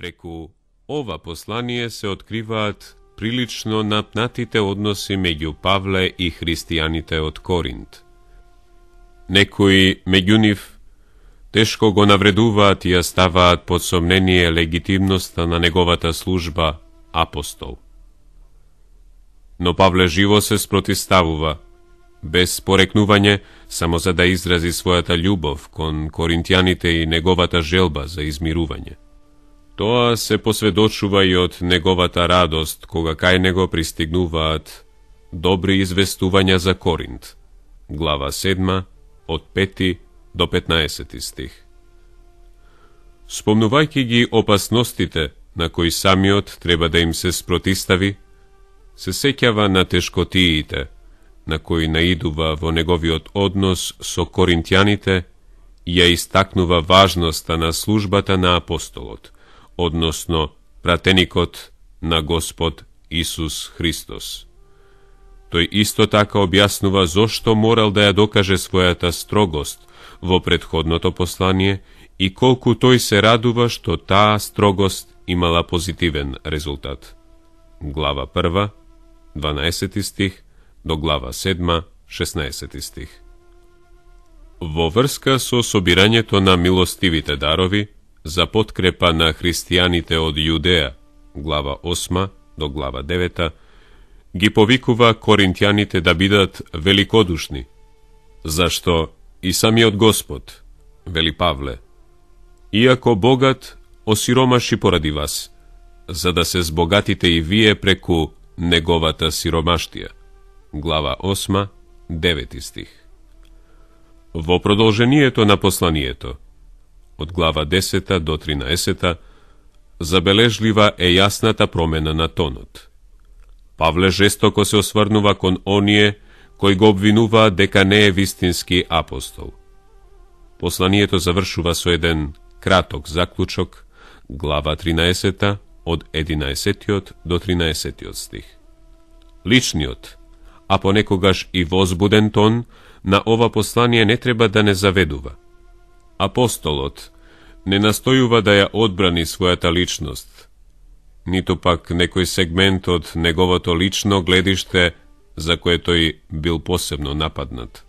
Преку ова послание се откриваат прилично напнатите односи меѓу Павле и христијаните од Коринт. Некои меѓу нив тешко го навредуваат и ја ставаат под сомнение легитимноста на неговата служба апостол. Но Павле живо се спротиставува, без порекнување, само за да изрази својата љубов кон коринтијаните и неговата желба за измирување. Тоа се посведочува и од неговата радост кога кај него пристигнуваат добри известувања за Коринт. Глава 7 од 5 до 15 стих. Спомнувајќи ги опасностите на кои самиот треба да им се спротистави, се сеќава на тешкотиите на кои наидува во неговиот однос со коринтјаните и ја истакнува важноста на службата на апостолот односно пратеникот на Господ Исус Христос. Тој исто така објаснува зошто морал да ја докаже својата строгост во предходното послание и колку тој се радува што таа строгост имала позитивен резултат. Глава 1, 12 стих до глава 7, 16 стих. Во врска со собирањето на милостивите дарови, за подкрепа на христијаните од Јудеја, глава 8 до глава 9, ги повикува Коринтијаните да бидат великодушни, зашто и самиот Господ, вели Павле, иако богат осиромаши поради вас, за да се збогатите и вие преку неговата сиромаштија. Глава 8, 9 стих. Во продолжението на посланието – од глава 10 до 13, забележлива е јасната промена на тонот. Павле жестоко се осврнува кон оние кои го обвинува дека не е вистински апостол. Посланието завршува со еден краток заклучок, глава 13 од 11 до 13 стих. Личниот, а понекогаш и возбуден тон на ова послание не треба да не заведува – апостолот не настојува да ја одбрани својата личност, ниту пак некој сегмент од неговото лично гледиште за кое тој бил посебно нападнат.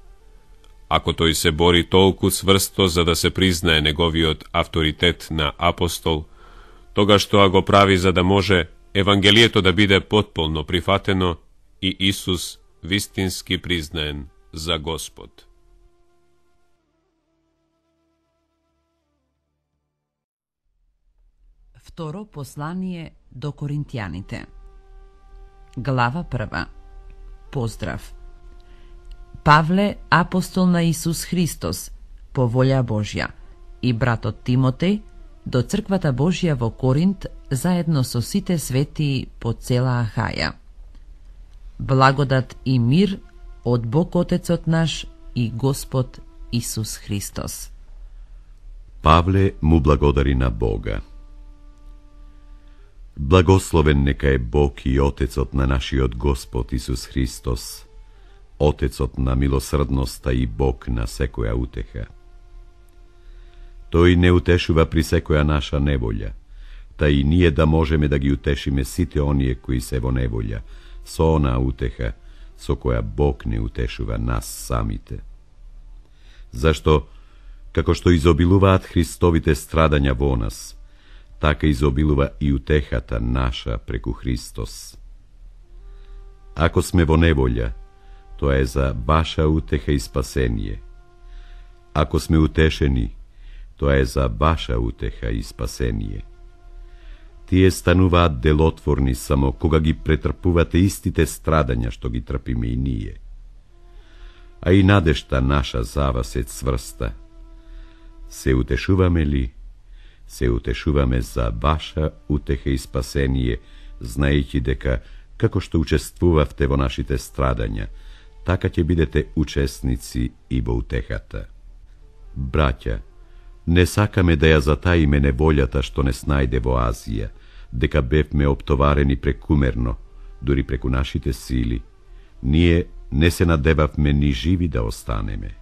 Ако тој се бори толку сврсто за да се признае неговиот авторитет на апостол, тога што го прави за да може Евангелието да биде потполно прифатено и Исус вистински признаен за Господ. второ послание до Коринтијаните. Глава прва. Поздрав. Павле, апостол на Исус Христос, по волја Божја, и братот Тимотеј, до Црквата Божја во Коринт, заедно со сите свети по цела Ахаја. Благодат и мир од Бог Отецот наш и Господ Исус Христос. Павле му благодари на Бога Благословен нека е Бог и Отецот на нашиот Господ Исус Христос, Отецот на милосрдноста и Бог на секоја утеха. Тој не утешува при секоја наша неволја, та и ние да можеме да ги утешиме сите оние кои се во неволја, со она утеха, со која Бог не утешува нас самите. Зашто, како што изобилуваат Христовите страдања во нас – така изобилува и утехата наша преку Христос. Ако сме во неволја, тоа е за баша утеха и спасение. Ако сме утешени, тоа е за баша утеха и спасение. Тие стануваат делотворни само кога ги претрпувате истите страдања што ги трпиме и ние. А и надешта наша за вас е цврста. Се утешуваме ли, се утешуваме за ваша утеха и спасение, знаејќи дека, како што учествувавте во нашите страдања, така ќе бидете учесници и во утехата. Браќа, не сакаме да ја затаиме неволјата што не снајде во Азија, дека бевме оптоварени прекумерно, дури преку нашите сили. Ние не се надевавме ни живи да останеме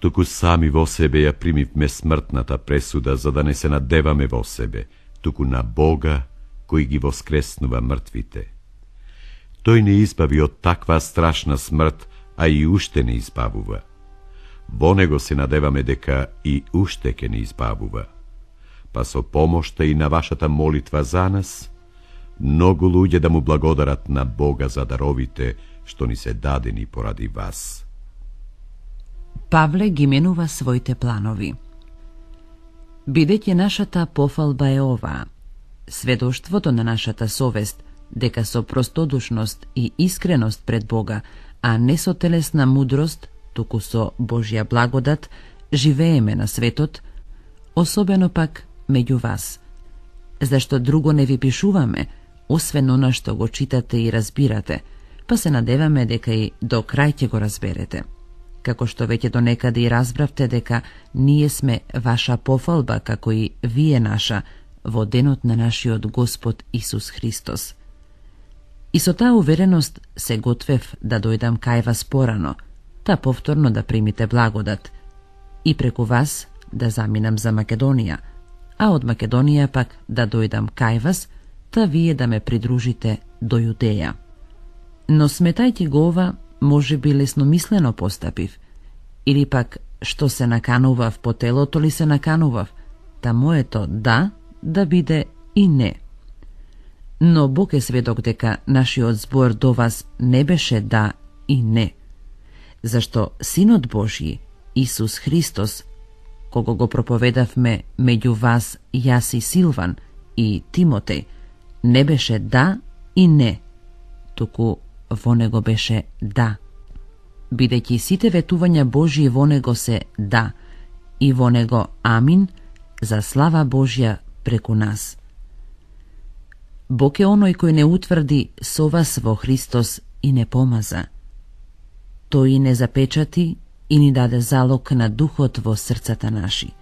туку сами во себе ја примивме смртната пресуда, за да не се надеваме во себе, туку на Бога, кој ги воскреснува мртвите. Тој не избави од таква страшна смрт, а и уште не избавува. Во него се надеваме дека и уште ке не избавува. Па со помошта и на вашата молитва за нас, многу луѓе да му благодарат на Бога за даровите што ни се дадени поради вас. Павле ги менува своите планови. Бидејќи нашата пофалба е ова, сведоштвото на нашата совест, дека со простодушност и искреност пред Бога, а не со телесна мудрост, туку со Божја благодат, живееме на светот, особено пак меѓу вас. Зашто друго не ви пишуваме, освен она што го читате и разбирате, па се надеваме дека и до крај ќе го разберете како што веќе до некаде и разбравте дека ние сме ваша пофалба, како и вие наша, во денот на нашиот Господ Исус Христос. И со таа увереност се готвев да дојдам кај вас порано, та повторно да примите благодат, и преку вас да заминам за Македонија, а од Македонија пак да дојдам кај вас, та вие да ме придружите до Јудеја. Но сметајте го ова, може би лесно мислено постапив, или пак што се наканував по телото ли се наканував, та моето да да биде и не. Но Бог е сведок дека нашиот збор до вас не беше да и не, зашто Синот Божји, Исус Христос, кого го проповедавме меѓу вас јас и Силван и Тимотеј, не беше да и не, туку во него беше да. Бидејќи сите ветувања Божји во него се да и во него амин за слава Божја преку нас. Бог е оној кој не утврди со вас во Христос и не помаза. Тој не запечати и ни даде залог на духот во срцата наши.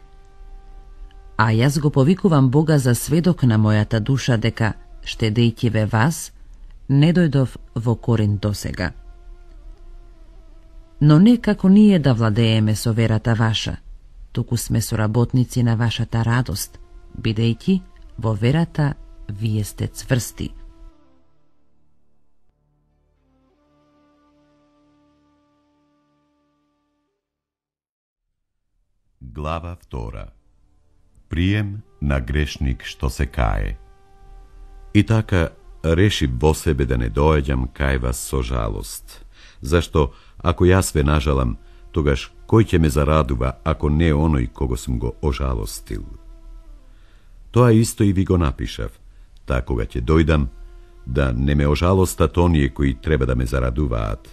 А јас го повикувам Бога за сведок на мојата душа дека, штедејќи ве вас, не дојдов во корен сега. Но не како ние да владееме со верата ваша, туку сме соработници на вашата радост, бидејќи во верата вие сте цврсти. Глава втора. Прием на грешник што се кае. И така реши во себе да не доаѓам кај вас со жалост, зашто ако јас ве нажалам, тогаш кој ќе ме зарадува ако не оној кого сум го ожалостил? Тоа исто и ви го напишав, та кога ќе дојдам, да не ме ожалостат оние кои треба да ме зарадуваат,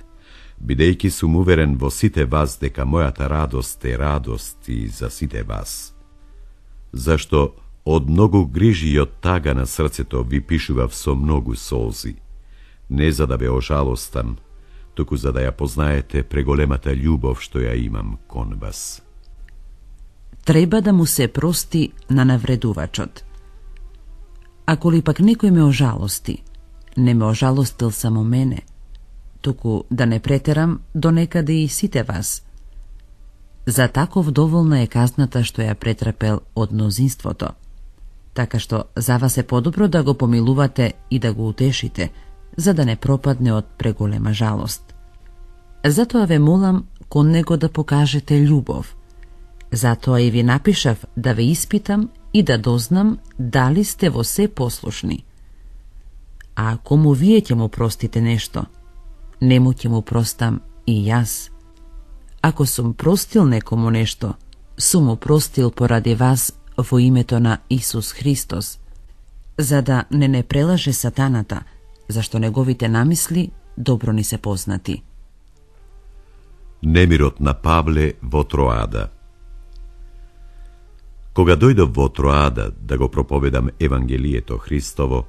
бидејќи сум уверен во сите вас дека мојата радост е радост и за сите вас. Зашто Од многу грижи и од тага на срцето ви пишував со многу солзи. Не за да бе ожалостам, туку за да ја познаете преголемата љубов што ја имам кон вас. Треба да му се прости на навредувачот. Ако ли пак некој ме ожалости, не ме ожалостил само мене, туку да не претерам до некаде и сите вас. За таков доволна е казната што ја претрпел од мнозинството – така што за вас е подобро да го помилувате и да го утешите, за да не пропадне од преголема жалост. Затоа ве молам кон него да покажете љубов. Затоа и ви напишав да ве испитам и да дознам дали сте во се послушни. А ако му вие ќе му простите нешто, нему ќе му простам и јас. Ако сум простил некому нешто, сум му простил поради вас во името на Исус Христос, за да не не прелаже сатаната, зашто неговите намисли добро ни се познати. Немирот на Павле во Троада Кога дојдов во Троада да го проповедам Евангелието Христово,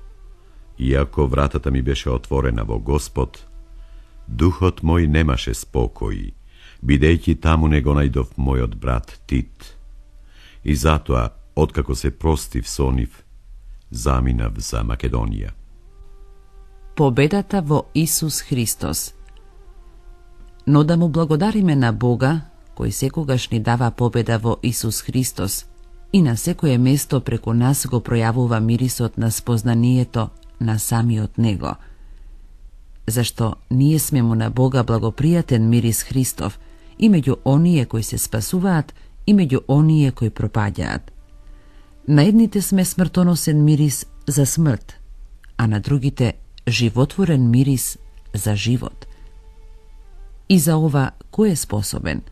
иако вратата ми беше отворена во Господ, духот мој немаше спокој, бидејќи таму не го најдов мојот брат Тит и затоа, откако се простив со нив, заминав за Македонија. Победата во Исус Христос Но да му благодариме на Бога, кој секогаш ни дава победа во Исус Христос, и на секое место преку нас го пројавува мирисот на спознанието на самиот Него. Зашто ние сме му на Бога благопријатен мирис Христов и меѓу оние кои се спасуваат – и меѓу оние кои пропаѓаат. На едните сме смртоносен мирис за смрт, а на другите животворен мирис за живот. И за ова кој е способен?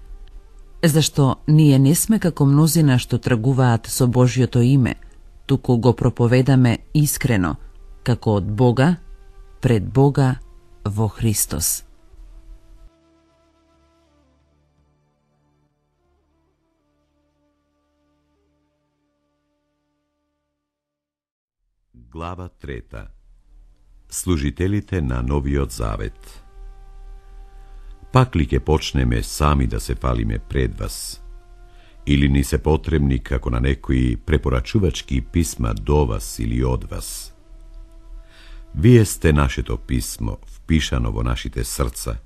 Зашто ние не сме како мнозина што тргуваат со Божјото име, туку го проповедаме искрено, како од Бога, пред Бога во Христос. Глава трета Служителите на Новиот Завет Пак ли ќе почнеме сами да се фалиме пред вас? Или ни се потребни како на некои препорачувачки писма до вас или од вас? Вие сте нашето писмо, впишано во нашите срца,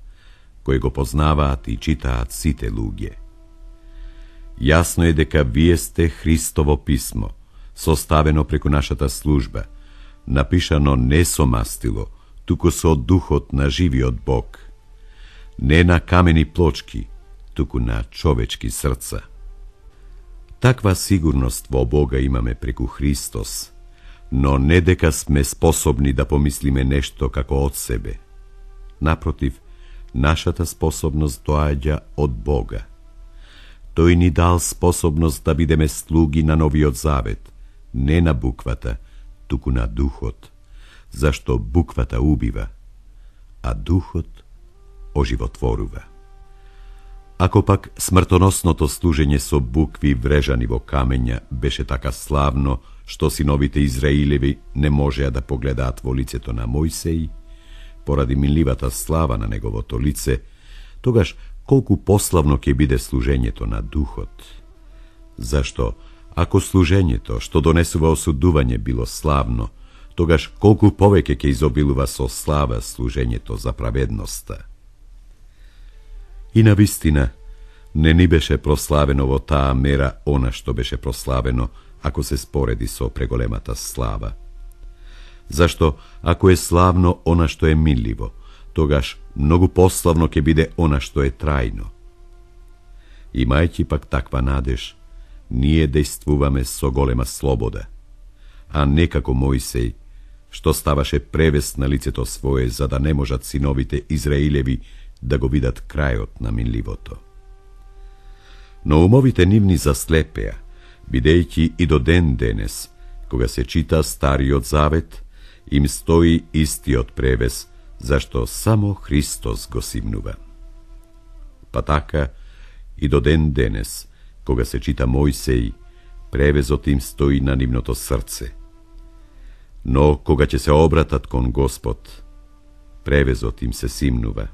кои го познаваат и читаат сите луѓе. Јасно е дека вие сте Христово писмо, составено преку нашата служба – напишано не со мастило, туку со духот на живиот Бог. Не на камени плочки, туку на човечки срца. Таква сигурност во Бога имаме преку Христос, но не дека сме способни да помислиме нешто како од себе. Напротив, нашата способност доаѓа од Бога. Тој ни дал способност да бидеме слуги на новиот завет, не на буквата – туку на духот, зашто буквата убива, а духот оживотворува. Ако пак смртоносното служење со букви врежани во камења беше така славно, што синовите Израилеви не можеа да погледаат во лицето на Мојсеј, поради миливата слава на неговото лице, тогаш колку пославно ќе биде служењето на духот. Зашто Ако служењето што донесува осудување било славно, тогаш колку повеќе ќе изобилува со слава служењето за праведноста. И на вистина, не ни беше прославено во таа мера она што беше прославено, ако се спореди со преголемата слава. Зашто, ако е славно она што е миливо, тогаш многу пославно ќе биде она што е трајно. Имајќи пак таква надеж, ние действуваме со голема слобода, а не како што ставаше превес на лицето свое, за да не можат синовите Израилеви да го видат крајот на минливото. Но умовите нивни заслепеа, бидејќи и до ден денес, кога се чита Стариот Завет, им стои истиот превес, зашто само Христос го симнува. Па така, и до ден денес, кога се чита Мојсеј, превезот им стои на нивното срце. Но кога ќе се обратат кон Господ, превезот им се симнува.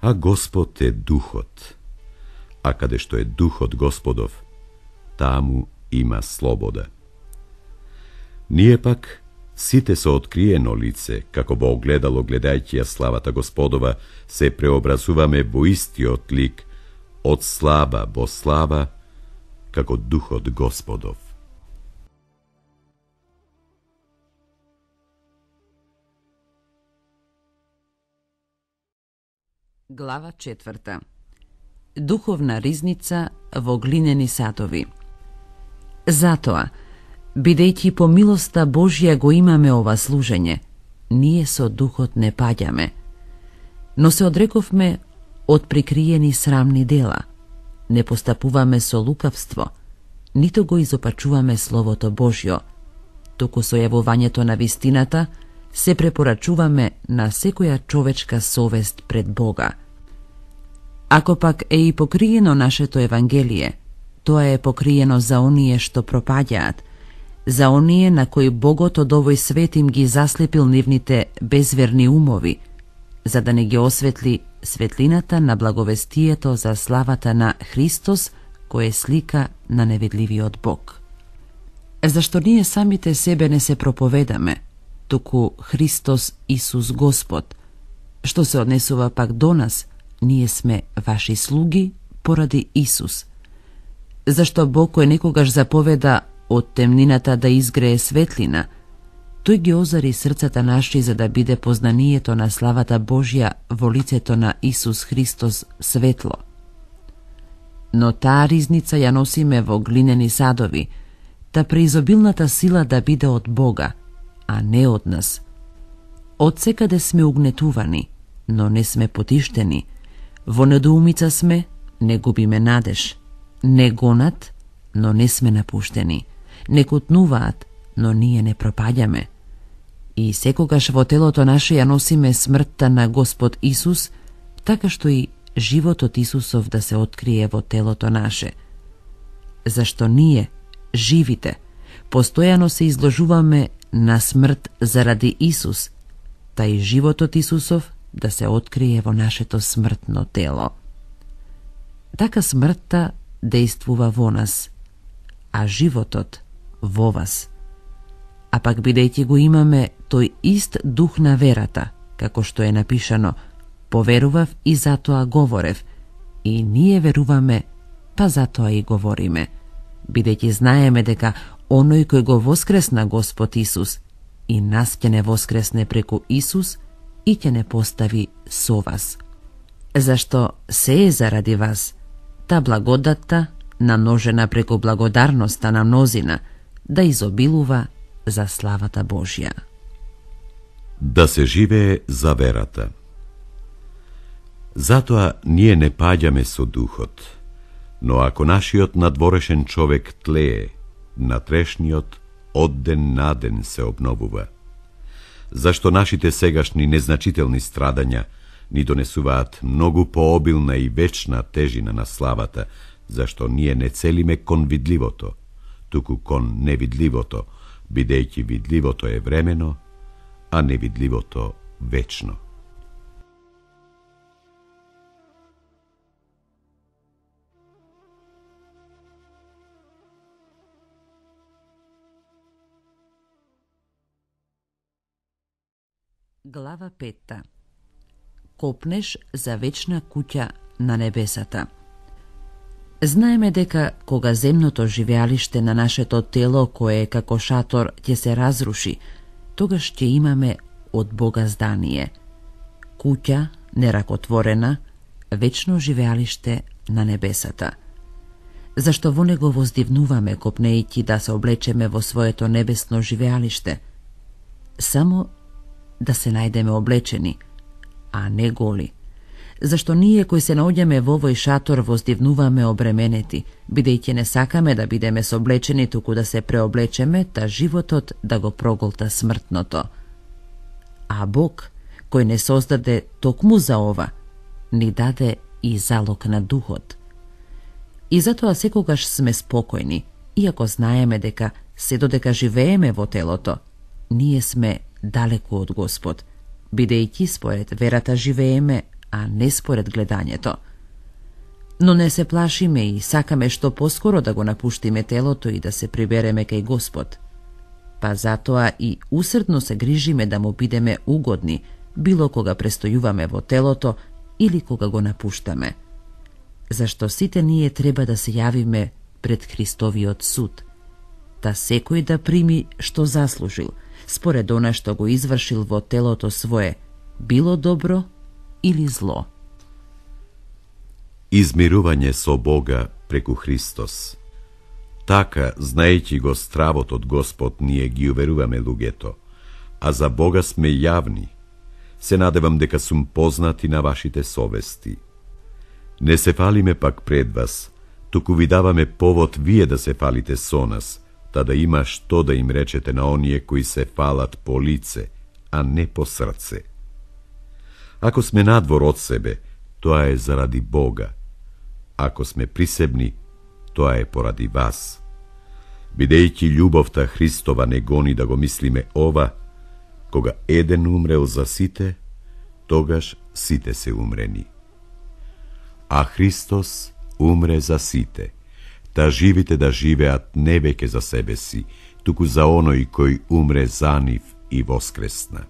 А Господ е духот, а каде што е духот Господов, таму има слобода. Ние пак сите со откриено лице, како во огледало гледајќи ја славата Господова, се преобразуваме во истиот лик – од слава во слава, како Духот Господов. Глава четврта Духовна ризница во глинени сатови. Затоа, бидејќи по милоста Божја го имаме ова служење, ние со духот не паѓаме, но се одрековме од прикриени срамни дела. Не постапуваме со лукавство, нито го изопачуваме Словото Божјо, току со јавувањето на вистината се препорачуваме на секоја човечка совест пред Бога. Ако пак е и покриено нашето Евангелие, тоа е покриено за оние што пропаѓаат, за оние на кои Богот од овој свет им ги заслепил нивните безверни умови – за да не ги осветли светлината на благовестието за славата на Христос, кој е слика на невидливиот Бог. Зашто ние самите себе не се проповедаме, туку Христос Исус Господ. Што се однесува пак до нас, ние сме ваши слуги поради Исус. Зашто Бог кој некогаш заповеда од темнината да изгрее светлина – тој ги озари срцата наши за да биде познанието на славата Божја во лицето на Исус Христос светло. Но таа ризница ја носиме во глинени садови, та преизобилната сила да биде од Бога, а не од нас. Од секаде сме угнетувани, но не сме потиштени. Во недоумица сме, не губиме надеж. Не гонат, но не сме напуштени. Не котнуваат, но ние не пропаѓаме. И секогаш во телото наше ја носиме смртта на Господ Исус, така што и животот Исусов да се открие во телото наше. Зашто ние, живите, постојано се изложуваме на смрт заради Исус, та и животот Исусов да се открие во нашето смртно тело. Така смртта действува во нас, а животот во вас а пак бидејќи го имаме тој ист дух на верата, како што е напишано, поверував и затоа говорев, и ние веруваме, па затоа и говориме, бидејќи знаеме дека оној кој го воскресна Господ Исус, и нас ќе не воскресне преку Исус и ќе не постави со вас. Зашто се е заради вас, та благодатта, намножена преку благодарноста на мнозина, да изобилува за славата Божја. Да се живее за верата. Затоа ние не паѓаме со духот, но ако нашиот надворешен човек тлее, натрешниот од ден на ден се обновува. Зашто нашите сегашни незначителни страдања ни донесуваат многу пообилна и вечна тежина на славата, зашто ние не целиме кон видливото, туку кон невидливото – бидејќи видливото е времено, а невидливото вечно. Глава 5. Копнеш за вечна куќа на небесата. Знаеме дека кога земното живеалиште на нашето тело, кое е како шатор, ќе се разруши, тогаш ќе имаме од Бога здание. Куќа, неракотворена, вечно живеалиште на небесата. Зашто во него воздивнуваме, копнејќи да се облечеме во своето небесно живеалиште? Само да се најдеме облечени, а не голи – зашто ние кои се наоѓаме во овој шатор воздивнуваме обременети, бидејќи не сакаме да бидеме соблечени туку да се преоблечеме, та животот да го проголта смртното. А Бог, кој не создаде токму за ова, ни даде и залог на духот. И затоа секогаш сме спокојни, иако знаеме дека се додека живееме во телото, ние сме далеку од Господ, бидејќи според верата живееме а не според гледањето. Но не се плашиме и сакаме што поскоро да го напуштиме телото и да се прибереме кај Господ. Па затоа и усредно се грижиме да му бидеме угодни, било кога престојуваме во телото или кога го напуштаме. Зашто сите ние треба да се јавиме пред Христовиот суд, та секој да прими што заслужил, според она што го извршил во телото свое, било добро или зло. Измирување со Бога преку Христос. Така, знаејќи го стравот од Господ, ние ги уверуваме луѓето, а за Бога сме јавни. Се надевам дека сум познати на вашите совести. Не се фалиме пак пред вас, туку ви даваме повод вие да се фалите со нас, та да има што да им речете на оние кои се фалат по лице, а не по срце – Ако сме надвор од себе, тоа е заради Бога. Ако сме присебни, тоа е поради вас. Бидејќи љубовта Христова не гони да го мислиме ова, кога еден умрел за сите, тогаш сите се умрени. А Христос умре за сите, та живите да живеат не веќе за себе си, туку за оној кој умре за нив и воскресна.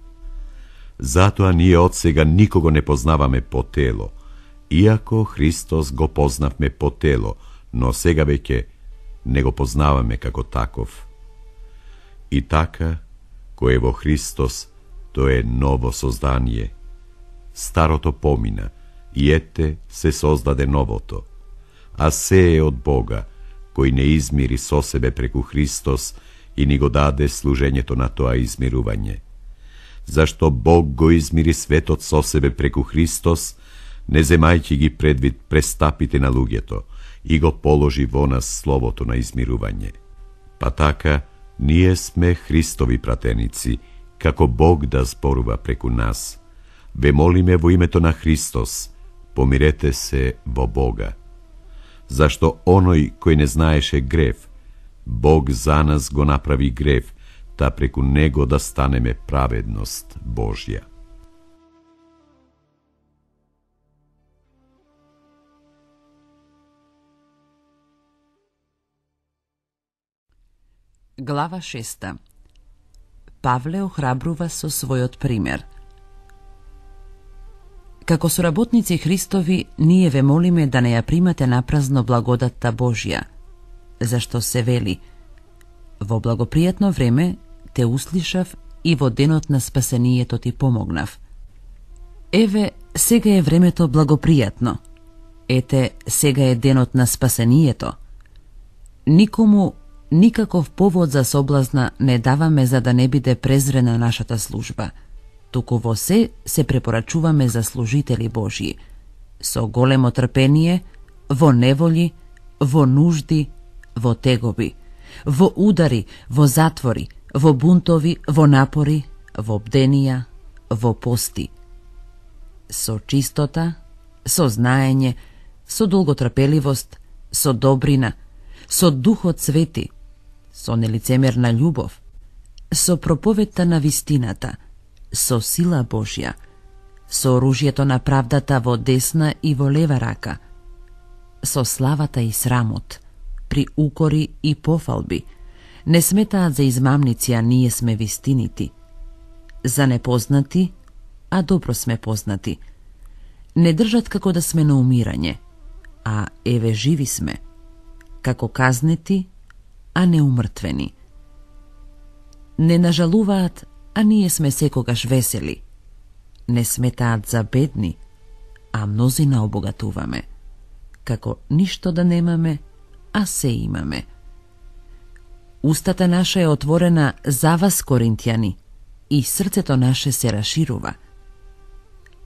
Затоа ние од сега никого не познаваме по тело, иако Христос го познавме по тело, но сега веќе не го познаваме како таков. И така, кој е во Христос, то е ново создание. Старото помина, и ете се создаде новото. А се е од Бога, кој не измири со себе преку Христос и ни го даде служењето на тоа измирување зашто Бог го измири светот со себе преку Христос, не земајќи ги предвид престапите на луѓето, и го положи во нас словото на измирување. Па така, ние сме Христови пратеници, како Бог да зборува преку нас. Ве молиме во името на Христос, помирете се во Бога. Зашто оној кој не знаеше грев, Бог за нас го направи грев – та преку него да станеме праведност Божја. Глава 6. Павле охрабрува со својот пример. Како соработници Христови, ние ве молиме да не ја примате напразно благодатта Божја, зашто се вели Во благопријатно време те услишав и во денот на спасението ти помогнав. Еве, сега е времето благопријатно. Ете, сега е денот на спасението. Никому никаков повод за соблазна не даваме за да не биде презрена нашата служба. Туку во се се препорачуваме за служители Божии, Со големо трпение, во неволи, во нужди, во тегоби, во удари, во затвори – во бунтови, во напори, во бденија, во пости. Со чистота, со знаење, со долготрпеливост, со добрина, со духот свети, со нелицемерна љубов, со проповедта на вистината, со сила Божја, со оружјето на правдата во десна и во лева рака, со славата и срамот, при укори и пофалби – не сметаат за измамници, а ние сме вистинити. За непознати, а добро сме познати. Не држат како да сме на умирање, а еве живи сме. Како казнети, а не умртвени. Не нажалуваат, а ние сме секогаш весели. Не сметаат за бедни, а мнозина обогатуваме. Како ништо да немаме, а се имаме. Устата наша е отворена за вас, Коринтјани, и срцето наше се раширува.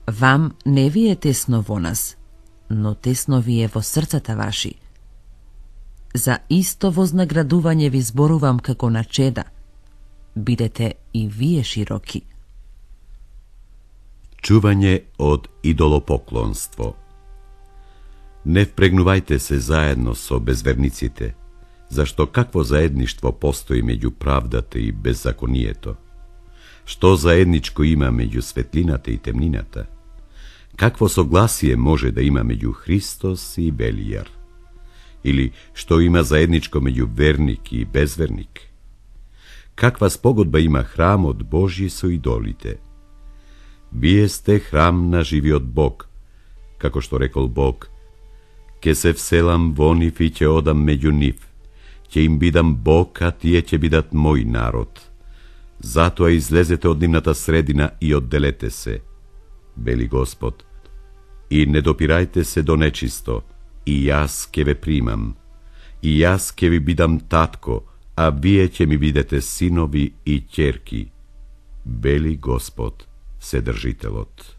Вам не ви е тесно во нас, но тесно ви е во срцата ваши. За исто вознаградување ви зборувам како на чеда. Бидете и вие широки. Чување од идолопоклонство Не впрегнувајте се заедно со безверниците – зашто какво заедништво постои меѓу правдата и беззаконието? Што заедничко има меѓу светлината и темнината? Какво согласие може да има меѓу Христос и Белијар? Или што има заедничко меѓу верник и безверник? Каква спогодба има храмот Божји со идолите? Вие сте храм на живиот Бог, како што рекол Бог, ке се вселам во нив и ќе одам меѓу нив – ќе им бидам Бог, а тие ќе бидат мој народ. Затоа излезете од нивната средина и одделете се, вели Господ, и не допирајте се до нечисто, и јас ке ве примам. И јас ке ви бидам татко, а вие ќе ми бидете синови и ќерки, вели Господ, Седржителот.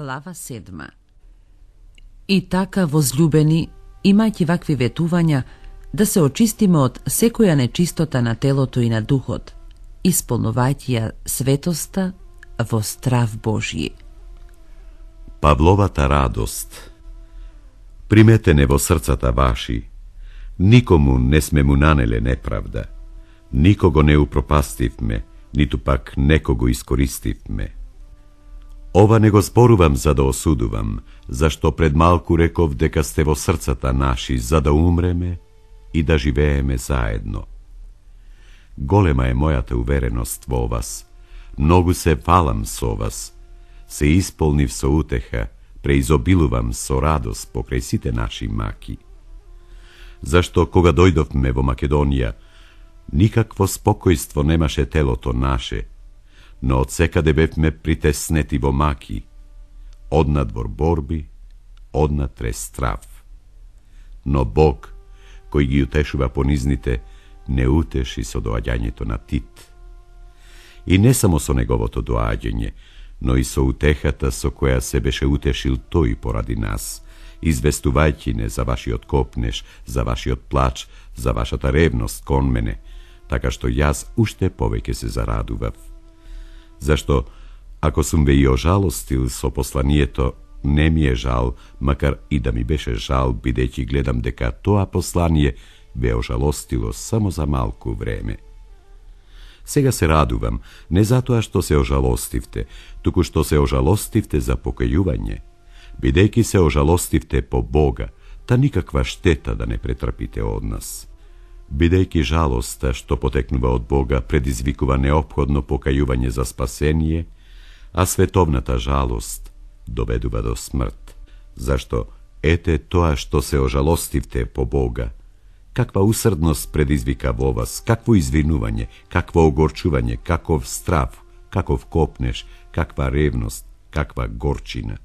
Глава 7 И така, возлюбени, имајќи вакви ветувања, да се очистиме од секоја нечистота на телото и на духот, исполнувајќи ја светоста во страв Божји. Павловата радост Приметене во срцата ваши, никому не сме му нанеле неправда, никого не упропастивме, ниту пак некого искористивме – Ова не го зборувам за да осудувам, зашто пред малку реков дека сте во срцата наши за да умреме и да живееме заедно. Голема е мојата увереност во вас. Многу се фалам со вас. Се исполнив со утеха, преизобилувам со радост покрај сите наши маки. Зашто кога дојдовме во Македонија, никакво спокојство немаше телото наше – но од секаде бевме притеснети во маки, однадвор борби, однатре страв. Но Бог, кој ги утешува понизните, не утеши со доаѓањето на Тит. И не само со неговото доаѓање, но и со утехата со која се беше утешил тој поради нас, известувајќи не за вашиот копнеш, за вашиот плач, за вашата ревност кон мене, така што јас уште повеќе се зарадував зашто ако сум ве и ожалостил со посланието, не ми е жал, макар и да ми беше жал, бидејќи гледам дека тоа послание ве ожалостило само за малку време. Сега се радувам, не затоа што се ожалостивте, туку што се ожалостивте за покајување, бидејќи се ожалостивте по Бога, та никаква штета да не претрпите од нас бидејќи жалоста што потекнува од Бога предизвикува необходно покајување за спасение, а световната жалост доведува до смрт, зашто ете тоа што се ожалостивте по Бога, каква усрдност предизвика во вас, какво извинување, какво огорчување, каков страв, каков копнеш, каква ревност, каква горчина.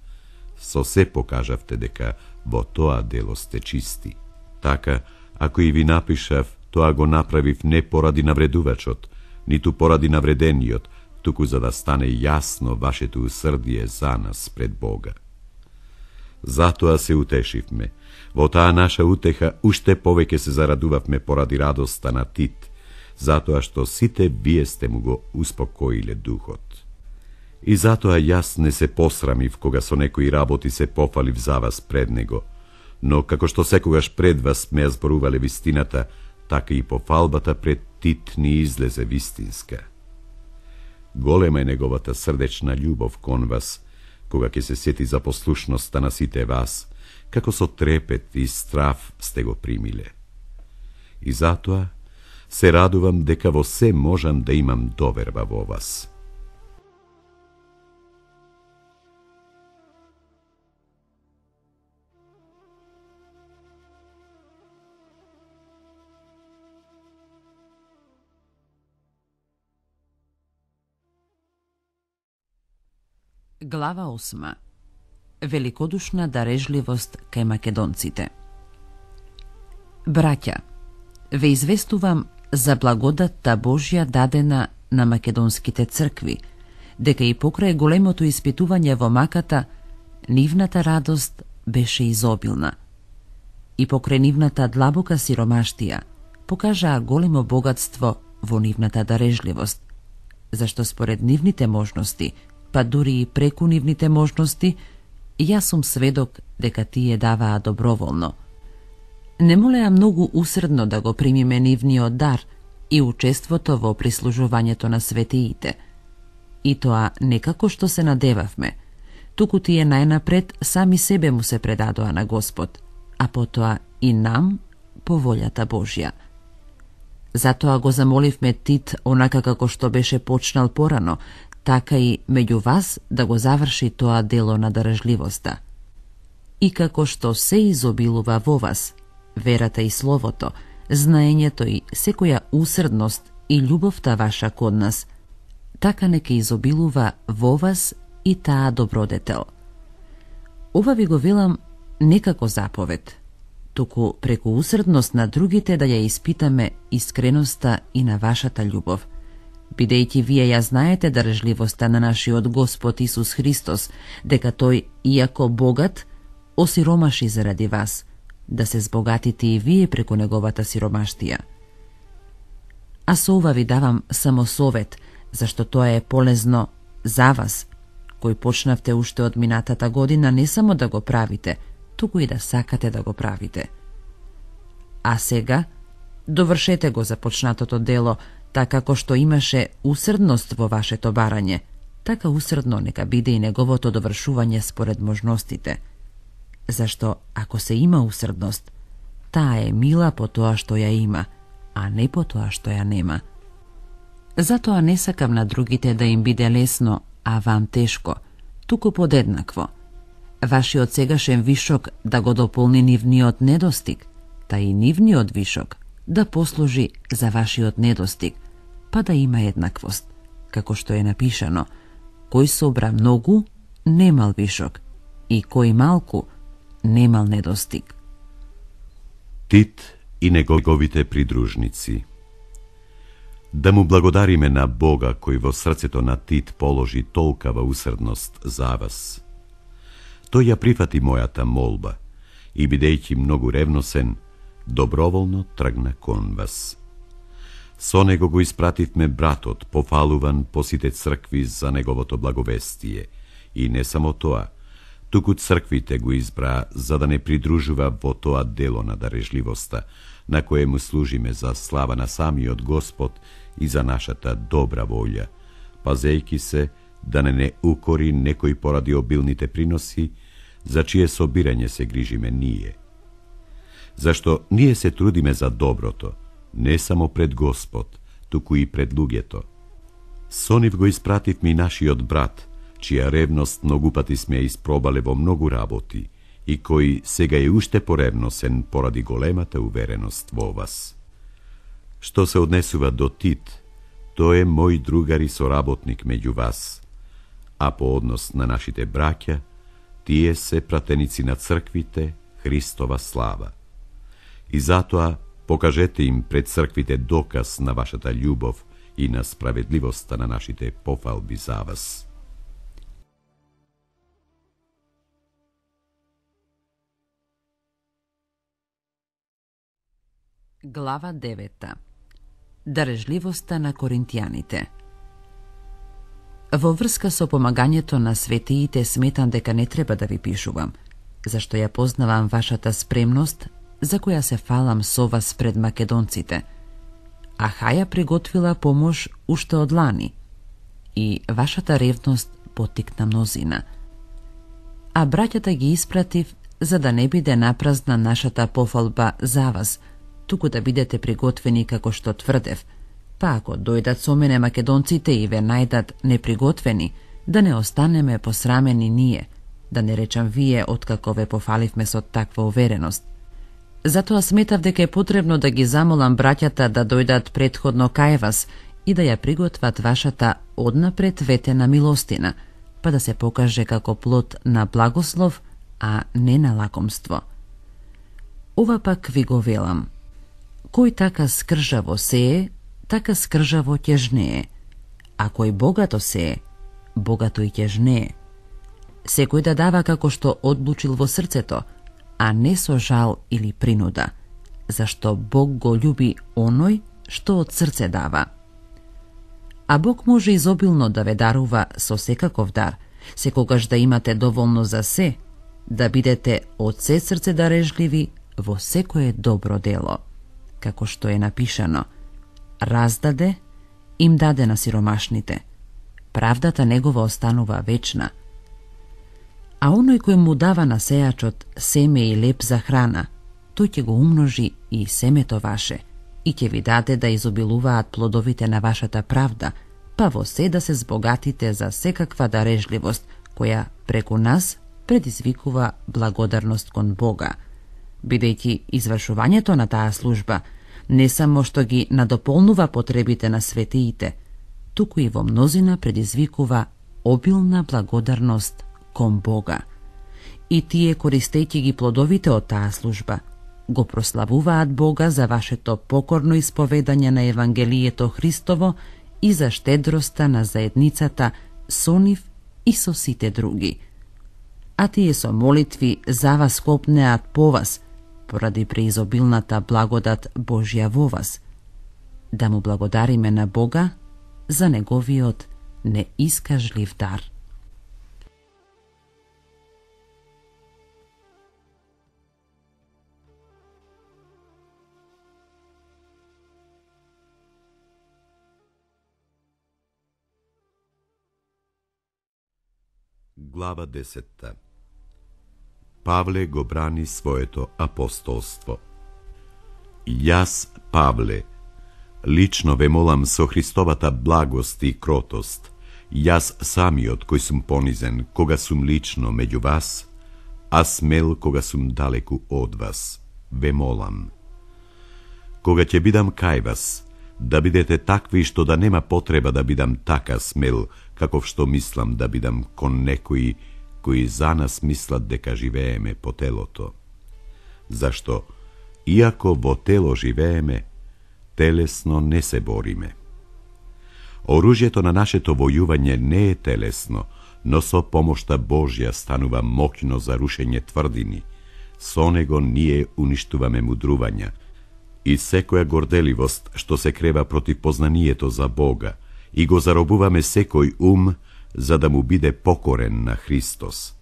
Со се покажавте дека во тоа дело сте чисти. Така, Ако и ви напишав, тоа го направив не поради навредувачот, ниту поради навредениот, туку за да стане јасно вашето усрдие за нас пред Бога. Затоа се утешивме. Во таа наша утеха уште повеќе се зарадувавме поради радоста на Тит, затоа што сите вие сте му го успокоиле духот. И затоа јас не се посрамив кога со некои работи се пофалив за вас пред него – но како што секогаш пред вас ме зборувале вистината, така и по фалбата пред Тит ни излезе вистинска. Голема е неговата срдечна љубов кон вас, кога ќе се сети за послушноста на сите вас, како со трепет и страф сте го примиле. И затоа се радувам дека во се можам да имам доверба во вас. Глава 8. Великодушна дарежливост кај македонците. Браќа, ве известувам за благодатта Божја дадена на македонските цркви, дека и покрај големото испитување во маката, нивната радост беше изобилна. И покрај нивната длабока сиромаштија, покажаа големо богатство во нивната дарежливост, зашто според нивните можности – па дури и преку нивните можности, јас сум сведок дека тие даваа доброволно. Не молеа многу усредно да го примиме нивниот дар и учеството во прислужувањето на светиите. И тоа некако што се надевавме, туку тие најнапред сами себе му се предадоа на Господ, а потоа и нам по волјата Божја. Затоа го замоливме Тит онака како што беше почнал порано, така и меѓу вас да го заврши тоа дело на дарежливоста. И како што се изобилува во вас, верата и словото, знаењето и секоја усредност и љубовта ваша кон нас, така нека изобилува во вас и таа добродетел. Ова ви го велам некако заповед, туку преку усредност на другите да ја испитаме искреноста и на вашата љубов – бидејќи вие ја знаете држливоста на нашиот Господ Исус Христос, дека тој, иако богат, осиромаши заради вас, да се збогатите и вие преку неговата сиромаштија. А со ова ви давам само совет, зашто тоа е полезно за вас, кој почнавте уште од минатата година не само да го правите, туку и да сакате да го правите. А сега, довршете го започнатото дело, така како што имаше усредност во вашето барање, така усредно нека биде и неговото довршување според можностите. Зашто, ако се има усредност, таа е мила по тоа што ја има, а не по тоа што ја нема. Затоа не сакам на другите да им биде лесно, а вам тешко, туку подеднакво. Вашиот сегашен вишок да го дополни нивниот недостиг, та и нивниот вишок да послужи за вашиот недостиг, па да има еднаквост. Како што е напишано, кој собра многу, немал вишок, и кој малку, немал недостиг. Тит и неговите придружници Да му благодариме на Бога кој во срцето на Тит положи толкава усрдност за вас. Тој ја прифати мојата молба и, бидејќи многу ревносен, доброволно тргна кон вас. Со него го испративме братот, пофалуван по сите цркви за неговото благовестие. И не само тоа, туку црквите го избра за да не придружува во тоа дело на дарежливоста, на кое му служиме за слава на самиот Господ и за нашата добра волја, пазејки се да не не укори некој поради обилните приноси, за чие собирање се грижиме ние. Зашто ние се трудиме за доброто – не само пред Господ, туку и пред луѓето. Со нив го ми нашиот брат, чија ревност многу пати сме испробале во многу работи и кој сега е уште поревносен поради големата увереност во вас. Што се однесува до Тит, тој е мој другар и соработник меѓу вас, а по однос на нашите браќа, тие се пратеници на црквите Христова слава. И затоа Покажете им пред црквите доказ на вашата љубов и на справедливоста на нашите пофалби за вас. Глава 9. Дарежливоста на коринтијаните. Во врска со помагањето на светиите сметам дека не треба да ви пишувам, зашто ја познавам вашата спремност за која се фалам со вас пред македонците. Ахаја приготвила помош уште од лани и вашата ревност потикна мнозина. А браќата ги испратив за да не биде напразна нашата пофалба за вас, туку да бидете приготвени како што тврдев, па ако дојдат со мене македонците и ве најдат неприготвени, да не останеме посрамени ние, да не речам вие откако ве пофаливме со таква увереност – Затоа сметав дека е потребно да ги замолам браќата да дојдат предходно кај вас и да ја приготват вашата однапред ветена милостина, па да се покаже како плод на благослов, а не на лакомство. Ова пак ви го велам. Кој така скржаво е, така скржаво ќе жнее. А кој богато е, богато и ќе жнее. Секој да дава како што одлучил во срцето – а не со жал или принуда, зашто Бог го љуби оној што од срце дава. А Бог може изобилно да ве дарува со секаков дар, секогаш да имате доволно за се, да бидете од се срце дарежливи во секое добро дело, како што е напишано. Раздаде, им даде на сиромашните. Правдата негова останува вечна – а оној кој му дава на сејачот семе и леп за храна, тој ќе го умножи и семето ваше, и ќе ви даде да изобилуваат плодовите на вашата правда, па во се да се збогатите за секаква дарежливост, која преку нас предизвикува благодарност кон Бога. Бидејќи извршувањето на таа служба не само што ги надополнува потребите на светиите, туку и во мнозина предизвикува обилна благодарност кон Бога. И тие, користејќи ги плодовите од таа служба, го прославуваат Бога за вашето покорно исповедање на Евангелието Христово и за штедроста на заедницата со нив и со сите други. А тие со молитви за вас копнеат по вас, поради преизобилната благодат Божја во вас. Да му благодариме на Бога за неговиот неискажлив дар. глава 10. Павле го брани своето апостолство. Јас, Павле, лично ве молам со Христовата благост и кротост, јас самиот кој сум понизен, кога сум лично меѓу вас, а смел кога сум далеку од вас, ве молам. Кога ќе бидам кај вас, да бидете такви што да нема потреба да бидам така смел, каков што мислам да бидам кон некои кои за нас мислат дека живееме по телото. Зашто, иако во тело живееме, телесно не се бориме. Оружјето на нашето војување не е телесно, но со помошта Божја станува мокно за рушење тврдини. Со него ние уништуваме мудрувања – и секоја горделивост што се крева против познанието за Бога и го заробуваме секој ум за да му биде покорен на Христос.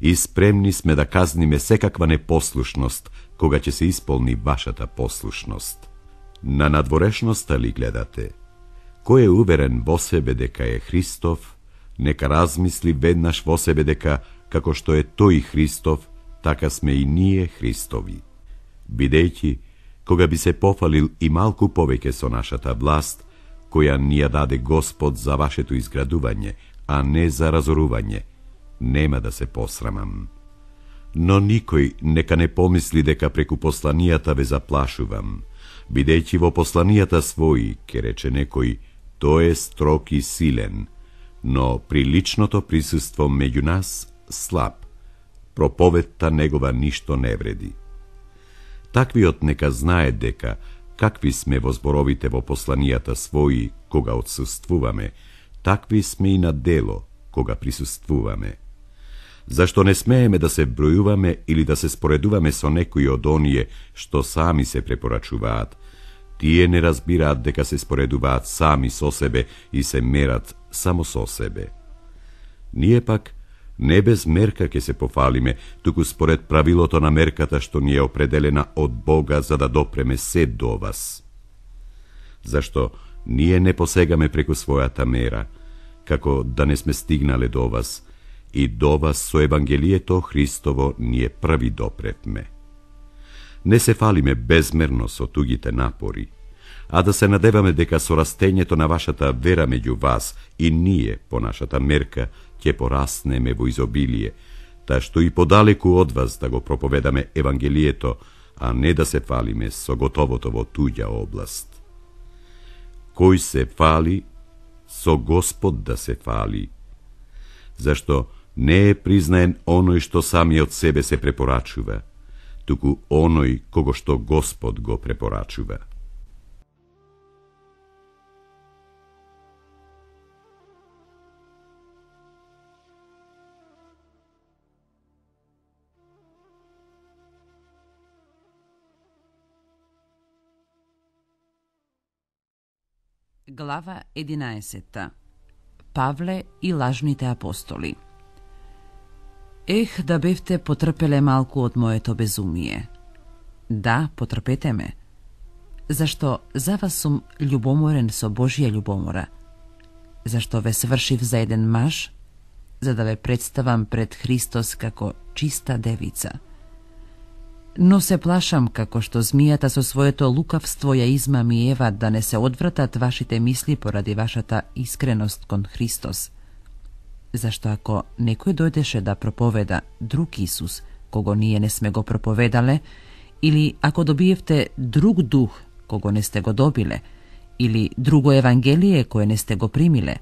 И спремни сме да казниме секаква непослушност кога ќе се исполни вашата послушност. На надворешноста ли гледате? Кој е уверен во себе дека е Христов, нека размисли веднаш во себе дека како што е тој Христов, така сме и ние Христови. Бидејќи кога би се пофалил и малку повеќе со нашата власт, која ни ја даде Господ за вашето изградување, а не за разорување, нема да се посрамам. Но никој нека не помисли дека преку посланијата ве заплашувам, бидејќи во посланијата своји, ке рече некој, то е строг и силен, но при личното присуство меѓу нас слаб, проповедта негова ништо не вреди таквиот нека знае дека какви сме во зборовите во посланијата своји кога отсуствуваме, такви сме и на дело кога присуствуваме. Зашто не смееме да се бројуваме или да се споредуваме со некои од оние што сами се препорачуваат, тие не разбираат дека се споредуваат сами со себе и се мерат само со себе. Ние пак не без мерка ќе се пофалиме, туку според правилото на мерката што ни е определена од Бога за да допреме се до вас. Зашто ние не посегаме преку својата мера, како да не сме стигнале до вас, и до вас со Евангелието Христово ние први допретме. Не се фалиме безмерно со тугите напори, а да се надеваме дека со растењето на вашата вера меѓу вас и ние по нашата мерка ќе пораснеме во изобилие, та што и подалеку од вас да го проповедаме Евангелието, а не да се фалиме со готовото во туѓа област. Кој се фали, со Господ да се фали, зашто не е признаен оној што сами од себе се препорачува, туку оној кого што Господ го препорачува. Глава 11. Павле и лажните апостоли. Ех, да бевте потрпеле малку од моето безумие. Да, потрпете ме. Зашто за вас сум љубоморен со Божја љубомора. Зашто ве свршив за еден маж, за да ве представам пред Христос како чиста девица – но се плашам како што змијата со своето лукавство ја измами Ева да не се одвратат вашите мисли поради вашата искреност кон Христос. Зашто ако некој дојдеше да проповеда друг Исус, кого ние не сме го проповедале, или ако добиевте друг дух, кого не сте го добиле, или друго евангелие кое не сте го примиле,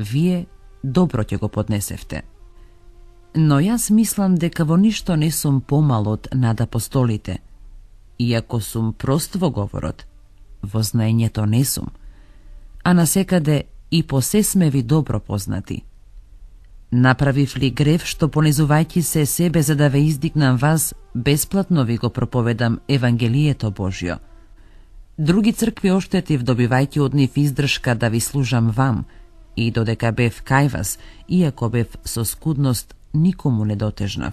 вие добро ќе го поднесевте но јас мислам дека во ништо не сум помалот над апостолите. Иако сум прост во говорот, во знаењето не сум, а насекаде и се сме ви добро познати. Направив ли грев што понезувајќи се себе за да ве издигнам вас, бесплатно ви го проповедам Евангелието Божјо. Други цркви оштетив добивајќи од нив издршка да ви служам вам, и додека бев кај вас, иако бев со скудност никому не дотежнав.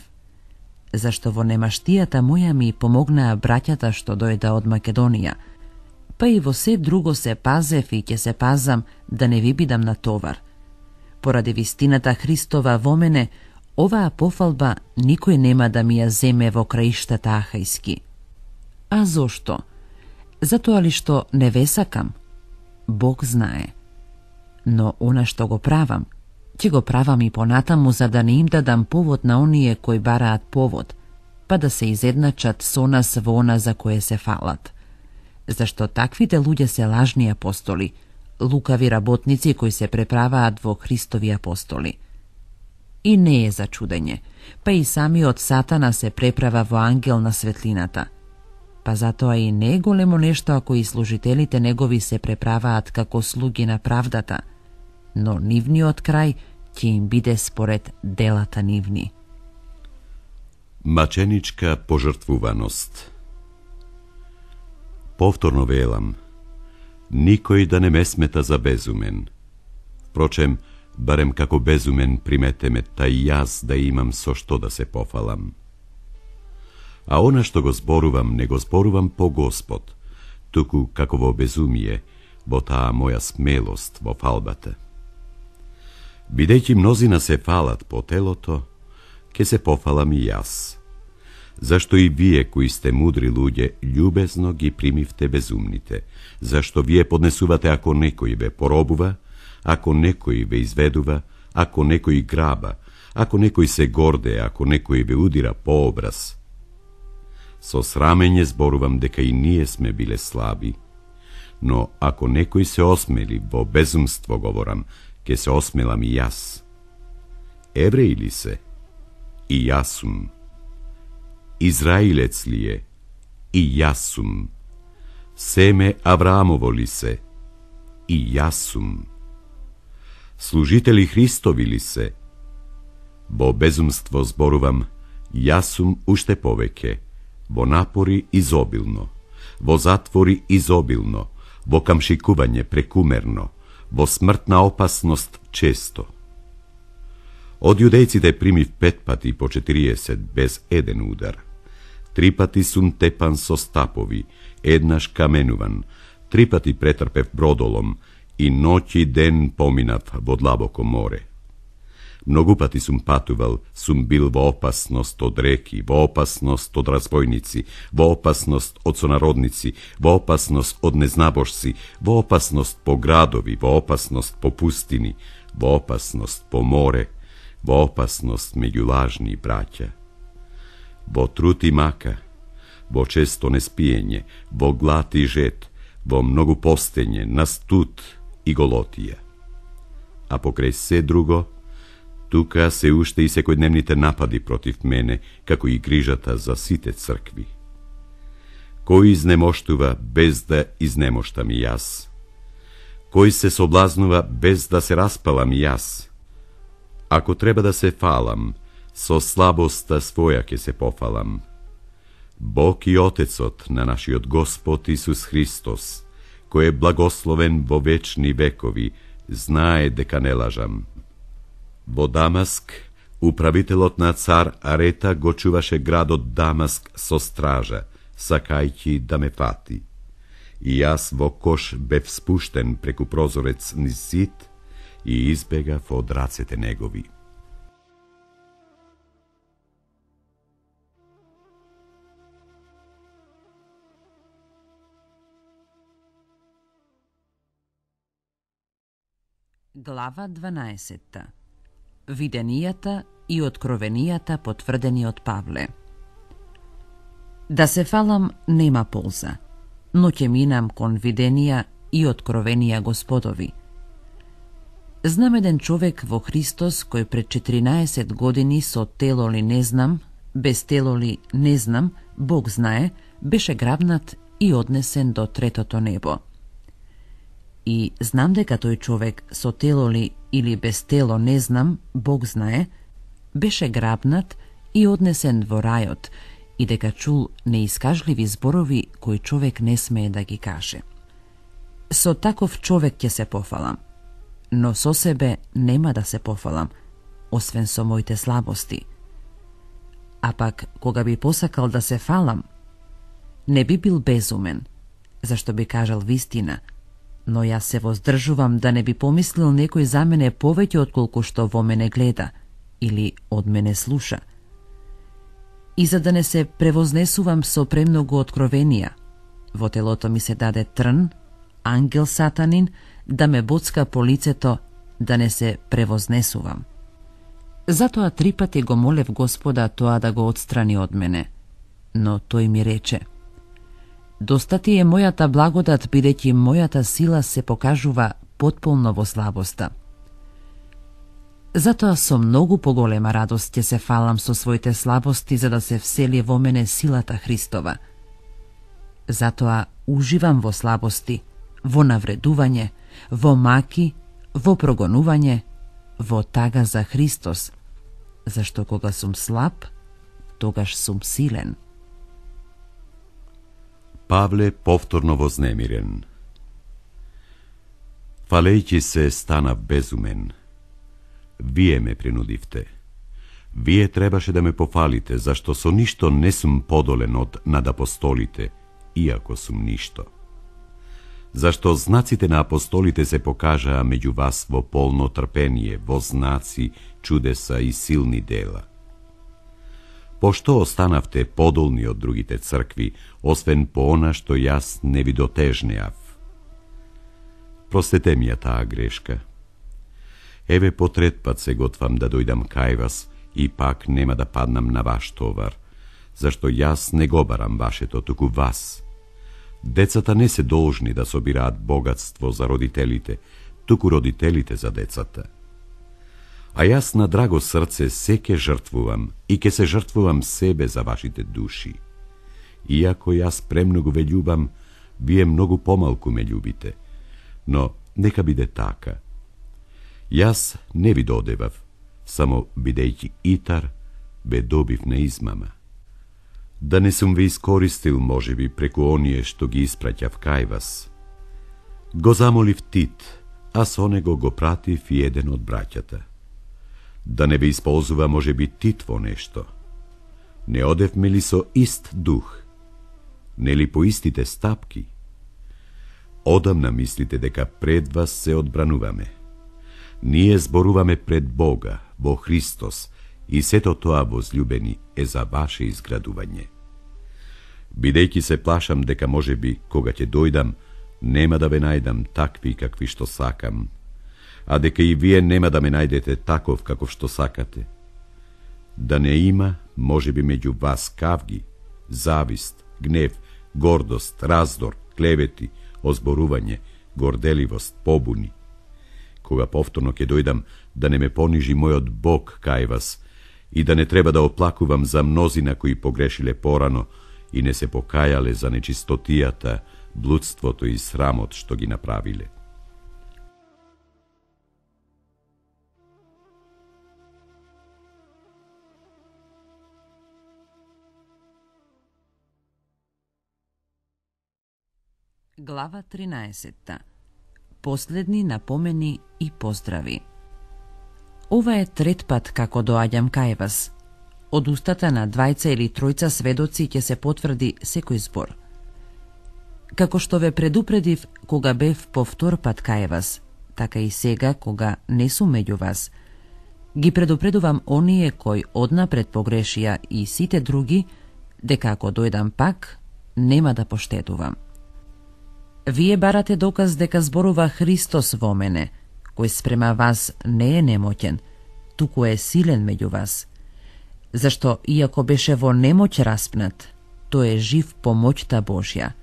Зашто во немаштијата моја ми помогнаа браќата што дојда од Македонија, па и во се друго се пазев и ќе се пазам да не ви бидам на товар. Поради вистината Христова во мене, оваа пофалба никој нема да ми ја земе во краиштата Ахајски. А зошто? Затоа ли што не ве сакам? Бог знае. Но она што го правам – ќе го правам и понатаму за да не им дадам повод на оние кои бараат повод, па да се изедначат со нас во она за кое се фалат. Зашто таквите луѓе се лажни апостоли, лукави работници кои се преправаат во Христови апостоли. И не е за чудење, па и самиот Сатана се преправа во ангел на светлината. Па затоа и не е големо нешто ако и служителите негови се преправаат како слуги на правдата – но нивниот крај ќе им биде според делата нивни. Маченичка пожртвуваност Повторно велам, никој да не ме смета за безумен. Впрочем, барем како безумен примете ме, тај јас да имам со што да се пофалам. А она што го зборувам, не го зборувам по Господ, туку како во безумие, во таа моја смелост во фалбата. Бидејќи мнозина се фалат по телото, ке се пофалам и јас. Зашто и вие кои сте мудри луѓе, љубезно ги примивте безумните, зашто вие поднесувате ако некој ве поробува, ако некој ве изведува, ако некој граба, ако некој се горде, ако некој ве удира по образ. Со срамење зборувам дека и ние сме биле слаби, но ако некој се осмели во безумство, говорам, ќе се осмелам и јас. Евреј ли се? И јас сум. Израилец ли е? И јас сум. Семе Авраамово ли се? И јас сум. Служители Христови ли се? Во безумство зборувам, јас сум уште повеќе, во напори изобилно, во затвори изобилно, во камшикување прекумерно – во смртна опасност често. Од јудејците примив пет пати по 40 без еден удар. Три пати сум тепан со стапови, еднаш каменуван, три пати претрпев бродолом и ноќ и ден поминав во длабоко море. Mnogupati sum patuval, sum bil vo opasnost od reki, vo opasnost od razbojnici, vo opasnost od sonarodnici, vo opasnost od neznabošci, vo opasnost po gradovi, vo opasnost po pustini, vo opasnost po more, vo opasnost među lažni braća. Vo truti maka, vo često nespijenje, vo glati žet, vo mnogu postenje, nastut i golotija. A pokrej sve drugo, Тука се уште и секојдневните напади против мене, како и грижата за сите цркви. Кој изнемоштува без да изнемоштам и јас? Кој се соблазнува без да се распалам и јас? Ако треба да се фалам, со слабоста своја ќе се пофалам. Бог и Отецот на нашиот Господ Исус Христос, кој е благословен во вечни векови, знае дека не лажам. Во Дамаск, управителот на цар Арета го чуваше градот Дамаск со стража, сакајќи да ме фати. И јас во кош бев спуштен преку прозорец низ сит и избегав од рацете негови. Глава 12 виденијата и откровенијата потврдени од Павле. Да се фалам нема полза, но ќе минам кон виденија и откровенија господови. Знам еден човек во Христос кој пред 14 години со тело ли не знам, без тело ли не знам, Бог знае, беше грабнат и однесен до третото небо и знам дека тој човек со тело ли или без тело не знам, Бог знае, беше грабнат и однесен во рајот и дека чул неискажливи зборови кои човек не смее да ги каже. Со таков човек ќе се пофалам, но со себе нема да се пофалам, освен со моите слабости. А пак, кога би посакал да се фалам, не би бил безумен, зашто би кажал вистина – но јас се воздржувам да не би помислил некој за мене повеќе колку што во мене гледа или од мене слуша. И за да не се превознесувам со премногу откровенија, во телото ми се даде трн, ангел сатанин, да ме боцка по лицето, да не се превознесувам. Затоа три пати го молев Господа тоа да го отстрани од мене, но тој ми рече – Доста ти е мојата благодат, бидејќи мојата сила се покажува потполно во слабоста. Затоа со многу поголема радост ќе се фалам со своите слабости за да се всели во мене силата Христова. Затоа уживам во слабости, во навредување, во маки, во прогонување, во тага за Христос, зашто кога сум слаб, тогаш сум силен. Павле повторно вознемирен. Фалејќи се стана безумен. Вие ме принудивте. Вие требаше да ме пофалите, зашто со ништо не сум подолен од надапостолите, иако сум ништо. Зашто знаците на апостолите се покажаа меѓу вас во полно трпение, во знаци, чудеса и силни дела – Пошто останавте подолни од другите цркви, освен по она што јас не ви дотежнеав? Простете ми ја таа грешка. Еве по трет пат се готвам да дојдам кај вас и пак нема да паднам на ваш товар, зашто јас не го барам вашето, туку вас. Децата не се должни да собираат богатство за родителите, туку родителите за децата – а јас на драго срце се ке жртвувам и ке се жртвувам себе за вашите души. Иако јас премногу ве љубам, вие многу помалку ме љубите, но нека биде така. Јас не ви додевав, само бидејќи итар, бе добив на измама. Да не сум ви искористил, може би, преку оние што ги испраќав кај вас. Го замолив Тит, а со него го пратив и еден од браќата да не ве използува може би титво нешто. Не одевме ли со ист дух? Нели по истите стапки? Одамна мислите дека пред вас се одбрануваме. Ние зборуваме пред Бога, во Христос, и сето тоа, возлюбени, е за ваше изградување. Бидејќи се плашам дека може би, кога ќе дојдам, нема да ве најдам такви какви што сакам, а дека и вие нема да ме најдете таков каков што сакате. Да не има, може би меѓу вас кавги, завист, гнев, гордост, раздор, клевети, озборување, горделивост, побуни. Кога повторно ќе дојдам да не ме понижи мојот Бог кај вас и да не треба да оплакувам за мнозина кои погрешиле порано и не се покајале за нечистотијата, блудството и срамот што ги направиле. Глава 13. Последни напомени и поздрави. Ова е трет пат како доаѓам кај вас. Од устата на двајца или тројца сведоци ќе се потврди секој збор. Како што ве предупредив кога бев втор пат кај вас, така и сега кога не сум меѓу вас, ги предупредувам оние кои однапред погрешија и сите други, дека ако дојдам пак, нема да поштетувам вие барате доказ дека зборува Христос во мене, кој спрема вас не е немоќен, туку е силен меѓу вас. Зашто, иако беше во немоќ распнат, то е жив по моќта Божја.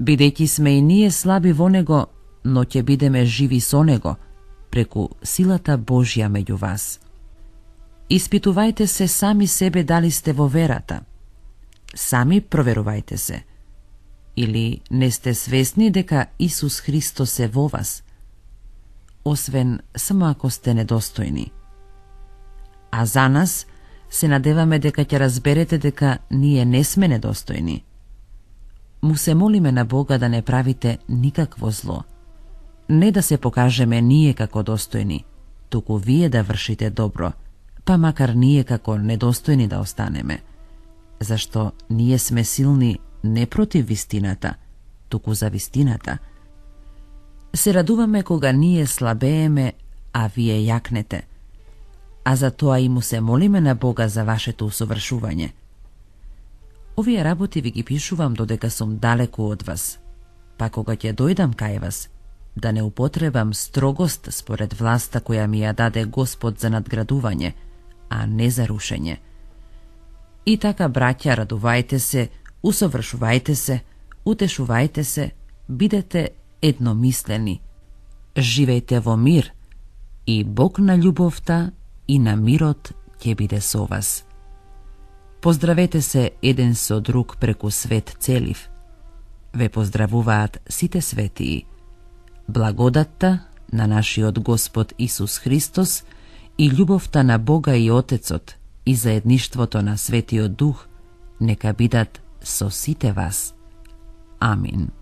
Бидејќи сме и ние слаби во Него, но ќе бидеме живи со Него, преку силата Божја меѓу вас. Испитувајте се сами себе дали сте во верата. Сами проверувајте се – или не сте свесни дека Исус Христос е во вас, освен само ако сте недостојни. А за нас се надеваме дека ќе разберете дека ние не сме недостојни. Му се молиме на Бога да не правите никакво зло. Не да се покажеме ние како достојни, туку вие да вршите добро, па макар ние како недостојни да останеме. Зашто ние сме силни не против вистината, туку за вистината. Се радуваме кога ние слабееме, а вие јакнете. А за тоа и му се молиме на Бога за вашето усовршување. Овие работи ви ги пишувам додека сум далеку од вас. Па кога ќе дојдам кај вас, да не употребам строгост според власта која ми ја даде Господ за надградување, а не за рушење. И така, браќа, радувајте се, усовршувајте се, утешувајте се, бидете едномислени, живејте во мир и Бог на љубовта и на мирот ќе биде со вас. Поздравете се еден со друг преку свет целив. Ве поздравуваат сите светии. Благодатта на нашиот Господ Исус Христос и љубовта на Бога и Отецот и заедништвото на Светиот Дух нека бидат со сите вас. Амин.